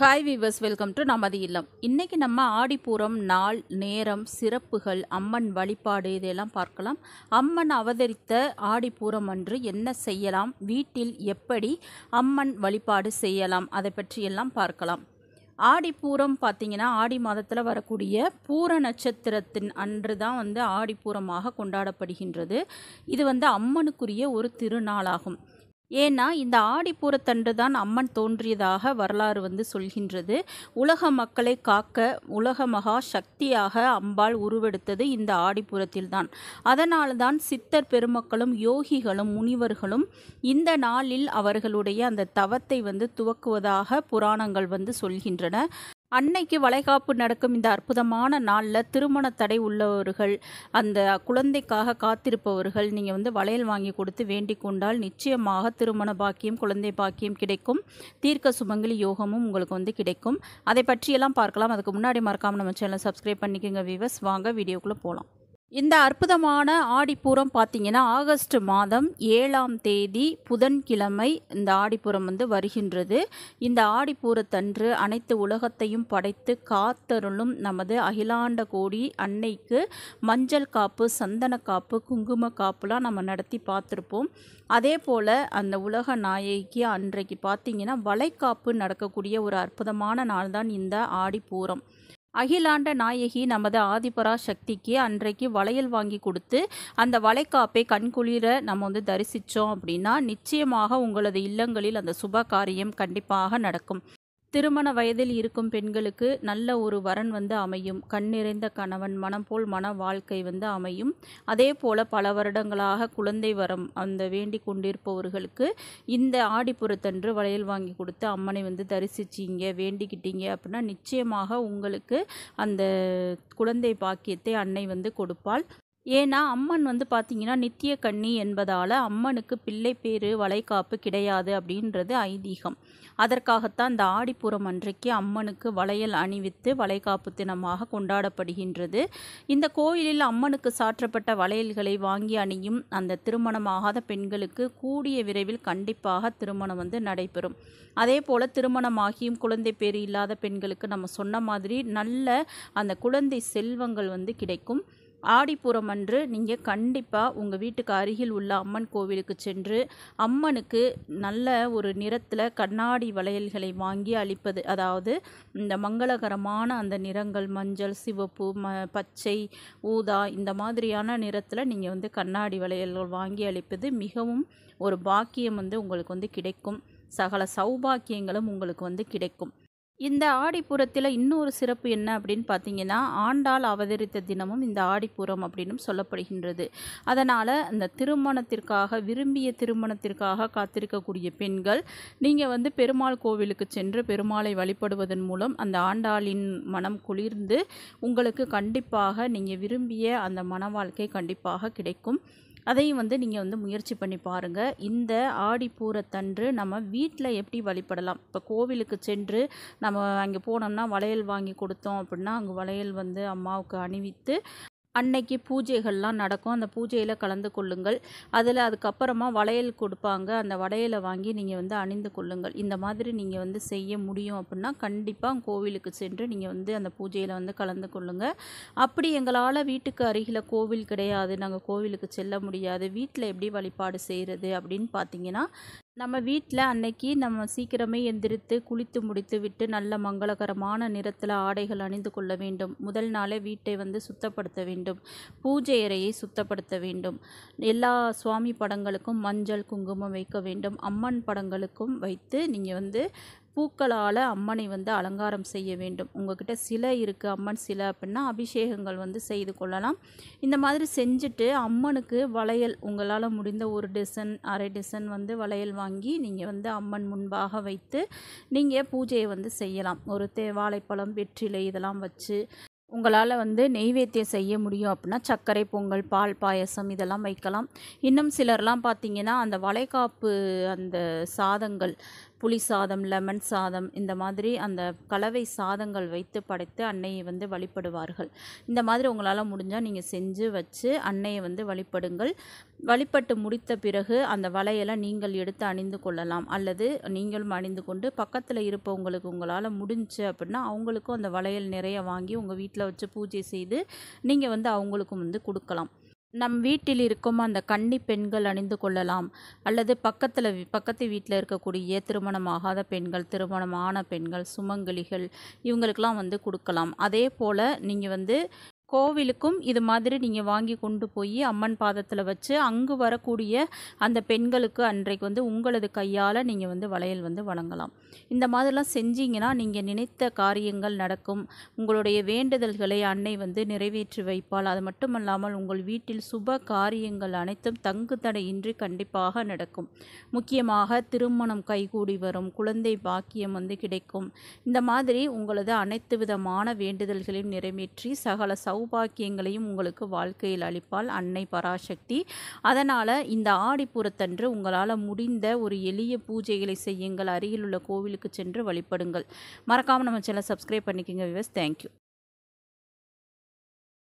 hi viewers welcome to நமது இல்லம் இன்றைக்கி நம்ம ஆடிப்பூரம் நாள் நேரம் சிறப்புகள் அம்மன் வழிபாடு இதையெல்லாம் பார்க்கலாம் அம்மன் அவதரித்த ஆடிப்பூரம் அன்று என்ன செய்யலாம் வீட்டில் எப்படி அம்மன் வழிபாடு செய்யலாம் அதை பற்றியெல்லாம் பார்க்கலாம் ஆடிப்பூரம் பார்த்திங்கன்னா ஆடி மாதத்தில் வரக்கூடிய பூர நட்சத்திரத்தின் அன்று தான் வந்து ஆடிப்பூரமாக கொண்டாடப்படுகின்றது இது வந்து அம்மனுக்குரிய ஒரு திருநாளாகும் ஏன்னா இந்த ஆடிப்பூரத்தன்று தான் அம்மன் தோன்றியதாக வரலாறு வந்து சொல்கின்றது உலக மக்களை காக்க உலக மகா சக்தியாக அம்பாள் உருவெடுத்தது இந்த ஆடிப்புறத்தில் தான் அதனால தான் சித்தர் பெருமக்களும் யோகிகளும் முனிவர்களும் இந்த நாளில் அவர்களுடைய அந்த தவத்தை வந்து துவக்குவதாக புராணங்கள் வந்து சொல்கின்றன அன்னைக்கு வளைகாப்பு நடக்கும் இந்த அற்புதமான நாளில் திருமண தடை உள்ளவர்கள் அந்த குழந்தைக்காக காத்திருப்பவர்கள் நீங்கள் வந்து வளையல் வாங்கி கொடுத்து வேண்டிக் கொண்டால் நிச்சயமாக திருமண பாக்கியம் குழந்தை பாக்கியம் கிடைக்கும் தீர்க்க சுமங்கலி யோகமும் உங்களுக்கு வந்து கிடைக்கும் அதை பற்றியெல்லாம் பார்க்கலாம் அதுக்கு முன்னாடி மறக்காமல் நம்ம சேனல் சப்ஸ்கிரைப் பண்ணிக்கோங்க விவஸ் வாங்க வீடியோக்குள்ளே போகலாம் இந்த அற்புதமான ஆடிப்பூரம் பார்த்தீங்கன்னா ஆகஸ்ட் மாதம் ஏழாம் தேதி புதன்கிழமை இந்த ஆடிப்பூரம் வந்து வருகின்றது இந்த ஆடிப்பூரத்தன்று அனைத்து உலகத்தையும் படைத்து காத்தருளும் நமது அகிலாண்ட கோடி அன்னைக்கு மஞ்சள் காப்பு சந்தன காப்பு குங்கும காப்புலாம் நம்ம நடத்தி பார்த்துருப்போம் அதே போல் அந்த உலக நாயகி அன்றைக்கு பார்த்திங்கன்னா வளைக்காப்பு நடக்கக்கூடிய ஒரு அற்புதமான நாள் தான் இந்த ஆடிப்பூரம் அகிலாண்ட நாயகி நமது ஆதிபரா சக்திக்கு அன்றைக்கு வளையல் வாங்கி கொடுத்து அந்த வளைக்காப்பை கண்குளிர நம்ம வந்து தரிசித்தோம் அப்படின்னா நிச்சயமாக உங்களது இல்லங்களில் அந்த சுப காரியம் கண்டிப்பாக நடக்கும் திருமண வயதில் இருக்கும் பெண்களுக்கு நல்ல ஒரு வரன் வந்து அமையும் கண் நிறைந்த கணவன் மனம் போல் மன வாழ்க்கை வந்து அமையும் அதே போல் பல வருடங்களாக குழந்தை வரம் அந்த வேண்டி கொண்டிருப்பவர்களுக்கு இந்த ஆடிப்புறத்தன்று வளையல் வாங்கி கொடுத்து அம்மனை வந்து தரிசிச்சிங்க வேண்டிக்கிட்டீங்க அப்படின்னா நிச்சயமாக உங்களுக்கு அந்த குழந்தை பாக்கியத்தை அன்னை வந்து கொடுப்பாள் ஏன்னா அம்மன் வந்து பார்த்திங்கன்னா நித்திய கண்ணி என்பதால் அம்மனுக்கு பிள்ளை பேர் வளைகாப்பு கிடையாது அப்படின்றது ஐதீகம் அதற்காகத்தான் இந்த ஆடிப்புறம் அன்றைக்கு அம்மனுக்கு வளையல் அணிவித்து வளைகாப்பு தினமாக கொண்டாடப்படுகின்றது இந்த கோயிலில் அம்மனுக்கு சாற்றப்பட்ட வளையல்களை வாங்கி அணியும் அந்த திருமணமாகாத பெண்களுக்கு கூடிய விரைவில் கண்டிப்பாக திருமணம் வந்து நடைபெறும் அதே போல் திருமணமாகியும் குழந்தை பேர் இல்லாத பெண்களுக்கு நம்ம சொன்ன மாதிரி நல்ல அந்த குழந்தை செல்வங்கள் வந்து கிடைக்கும் ஆடிப்புறம் அன்று நீங்கள் கண்டிப்பாக உங்கள் வீட்டுக்கு அருகில் உள்ள அம்மன் கோவிலுக்கு சென்று அம்மனுக்கு நல்ல ஒரு நிறத்தில் கண்ணாடி வளையல்களை வாங்கி அளிப்பது அதாவது இந்த மங்களகரமான அந்த நிறங்கள் மஞ்சள் சிவப்பு ம பச்சை ஊதா இந்த மாதிரியான நிறத்தில் நீங்கள் வந்து கண்ணாடி வளையல்கள் வாங்கி அளிப்பது மிகவும் ஒரு பாக்கியம் வந்து உங்களுக்கு வந்து கிடைக்கும் சகல சௌபாக்கியங்களும் உங்களுக்கு வந்து கிடைக்கும் இந்த ஆடிப்பூரத்தில் இன்னொரு சிறப்பு என்ன அப்படின்னு பார்த்தீங்கன்னா ஆண்டாள் அவதரித்த தினமும் இந்த ஆடிப்பூரம் அப்படின்னும் சொல்லப்படுகின்றது அதனால் இந்த திருமணத்திற்காக விரும்பிய திருமணத்திற்காக காத்திருக்கக்கூடிய பெண்கள் நீங்கள் வந்து பெருமாள் கோவிலுக்கு சென்று பெருமாளை வழிபடுவதன் மூலம் அந்த ஆண்டாளின் மனம் குளிர்ந்து உங்களுக்கு கண்டிப்பாக நீங்கள் விரும்பிய அந்த மன வாழ்க்கை கண்டிப்பாக கிடைக்கும் அதையும் வந்து நீங்கள் வந்து முயற்சி பண்ணி பாருங்கள் இந்த ஆடிப்பூரத்தன்று நம்ம வீட்டில் எப்படி வழிபடலாம் இப்போ கோவிலுக்கு சென்று நம்ம அங்கே போனோம்னா வளையல் வாங்கி கொடுத்தோம் அப்படின்னா அங்கே வளையல் வந்து அம்மாவுக்கு அணிவித்து அன்னைக்கு பூஜைகள்லாம் நடக்கும் அந்த பூஜையில் கலந்து கொள்ளுங்கள் அதில் அதுக்கப்புறமா வளையல் கொடுப்பாங்க அந்த வளையலை வாங்கி நீங்கள் வந்து அணிந்து கொள்ளுங்கள் இந்த மாதிரி நீங்கள் வந்து செய்ய முடியும் அப்படின்னா கண்டிப்பாக கோவிலுக்கு சென்று நீங்கள் வந்து அந்த பூஜையில் வந்து கலந்து கொள்ளுங்கள் அப்படி எங்களால் வீட்டுக்கு அருகில் கோவில் கிடையாது நாங்கள் கோவிலுக்கு செல்ல முடியாது வீட்டில் எப்படி வழிபாடு செய்கிறது அப்படின்னு பார்த்தீங்கன்னா நம்ம வீட்டில் அன்னைக்கு நம்ம சீக்கிரமே எந்திரித்து குளித்து முடித்து விட்டு நல்ல மங்களகரமான நிறத்தில் ஆடைகள் அணிந்து கொள்ள வேண்டும் முதல் நாளே வீட்டை வந்து சுத்தப்படுத்த வேண்டும் பூஜை அறையை சுத்தப்படுத்த வேண்டும் எல்லா சுவாமி படங்களுக்கும் மஞ்சள் குங்குமம் வைக்க வேண்டும் அம்மன் படங்களுக்கும் வைத்து நீங்கள் வந்து பூக்களால் அம்மனை வந்து அலங்காரம் செய்ய வேண்டும் உங்ககிட்ட சிலை இருக்குது அம்மன் சிலை அப்படின்னா அபிஷேகங்கள் வந்து செய்து கொள்ளலாம் இந்த மாதிரி செஞ்சுட்டு அம்மனுக்கு வளையல் உங்களால் முடிந்த ஒரு டிசன் அரை டிசன் வந்து வளையல் வாங்கி நீங்கள் வந்து அம்மன் முன்பாக வைத்து நீங்கள் பூஜையை வந்து செய்யலாம் ஒரு தே வாழைப்பழம் வெற்றிலை இதெல்லாம் வச்சு உங்களால் வந்து நெய்வேத்தியம் செய்ய முடியும் அப்படின்னா சர்க்கரை பொங்கல் பால் பாயசம் இதெல்லாம் வைக்கலாம் இன்னும் சிலர்லாம் பார்த்தீங்கன்னா அந்த வளைகாப்பு அந்த சாதங்கள் புளி சாதம் லெமன் சாதம் இந்த மாதிரி அந்த கலவை சாதங்கள் வைத்து படைத்து அன்னையை வந்து வழிபடுவார்கள் இந்த மாதிரி உங்களால் முடிஞ்சால் நீங்கள் செஞ்சு வச்சு அன்னையை வந்து வழிபடுங்கள் வழிபட்டு முடித்த பிறகு அந்த வலையெல்லாம் நீங்கள் எடுத்து அணிந்து கொள்ளலாம் அல்லது நீங்களும் அணிந்து கொண்டு பக்கத்தில் இருப்பவங்களுக்கு உங்களால் முடிஞ்சு அப்படின்னா அவங்களுக்கும் அந்த வளையல் நிறைய வாங்கி உங்கள் வீட்டில் வச்சு பூஜை செய்து நீங்கள் வந்து அவங்களுக்கும் வந்து கொடுக்கலாம் நம் வீட்டில் இருக்கும் அந்த கன்னி பெண்கள் அணிந்து கொள்ளலாம் அல்லது பக்கத்தில் பக்கத்து வீட்டில் இருக்கக்கூடிய திருமணமாகாத பெண்கள் திருமணமான பெண்கள் சுமங்கலிகள் இவங்களுக்குலாம் வந்து கொடுக்கலாம் அதே போல் நீங்கள் வந்து கோவிலுக்கும் இது மாதிரி நீங்கள் வாங்கி கொண்டு போய் அம்மன் பாதத்தில் வச்சு அங்கு வரக்கூடிய அந்த பெண்களுக்கு அன்றைக்கு வந்து உங்களது கையால் நீங்கள் வந்து வளையல் வந்து வழங்கலாம் இந்த மாதிரிலாம் செஞ்சீங்கன்னா நீங்கள் நினைத்த காரியங்கள் நடக்கும் உங்களுடைய வேண்டுதல்களை அன்னை வந்து நிறைவேற்றி வைப்பால் அது மட்டுமல்லாமல் உங்கள் வீட்டில் சுப காரியங்கள் அனைத்தும் தங்கு தடையின்றி கண்டிப்பாக நடக்கும் முக்கியமாக திருமணம் கைகூடி வரும் குழந்தை பாக்கியம் வந்து கிடைக்கும் இந்த மாதிரி உங்களது அனைத்து விதமான வேண்டுதல்களையும் நிறைவேற்றி சகல சௌ சௌபாக்கியங்களையும் உங்களுக்கு வாழ்க்கையில் அளிப்பாள் அன்னை பராசக்தி அதனால் இந்த ஆடிப்புறத்தன்று உங்களால் முடிந்த ஒரு எளிய பூஜைகளை செய்யுங்கள் அருகிலுள்ள கோவிலுக்கு சென்று வழிபடுங்கள் மறக்காமல் நம்ம சேனல் சப்ஸ்கிரைப் பண்ணிக்கோங்க விவஸ் தேங்க்யூ